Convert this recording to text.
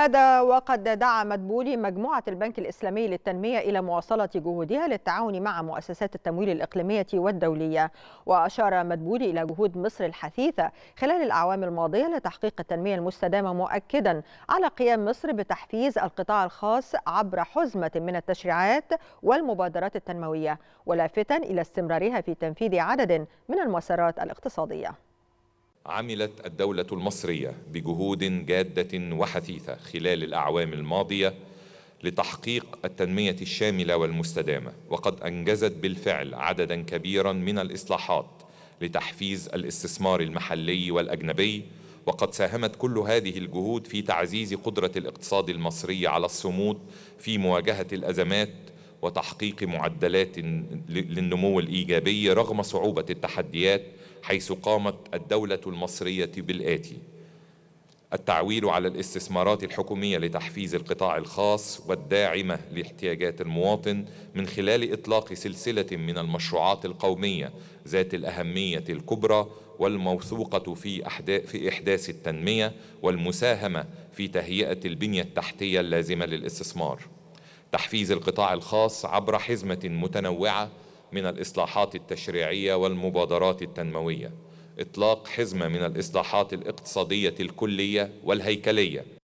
هذا وقد دعا مدبولي مجموعة البنك الإسلامي للتنمية إلى مواصلة جهودها للتعاون مع مؤسسات التمويل الإقليمية والدولية وأشار مدبولي إلى جهود مصر الحثيثة خلال الأعوام الماضية لتحقيق التنمية المستدامة مؤكدا على قيام مصر بتحفيز القطاع الخاص عبر حزمة من التشريعات والمبادرات التنموية ولافتا إلى استمرارها في تنفيذ عدد من المسارات الاقتصادية عملت الدولة المصرية بجهود جادة وحثيثة خلال الأعوام الماضية لتحقيق التنمية الشاملة والمستدامة وقد أنجزت بالفعل عددا كبيرا من الإصلاحات لتحفيز الاستثمار المحلي والأجنبي وقد ساهمت كل هذه الجهود في تعزيز قدرة الاقتصاد المصري على الصمود في مواجهة الأزمات وتحقيق معدلات للنمو الايجابي رغم صعوبه التحديات حيث قامت الدوله المصريه بالاتي التعويل على الاستثمارات الحكوميه لتحفيز القطاع الخاص والداعمه لاحتياجات المواطن من خلال اطلاق سلسله من المشروعات القوميه ذات الاهميه الكبرى والموثوقه في في احداث التنميه والمساهمه في تهيئه البنيه التحتيه اللازمه للاستثمار تحفيز القطاع الخاص عبر حزمة متنوعة من الإصلاحات التشريعية والمبادرات التنموية إطلاق حزمة من الإصلاحات الاقتصادية الكلية والهيكلية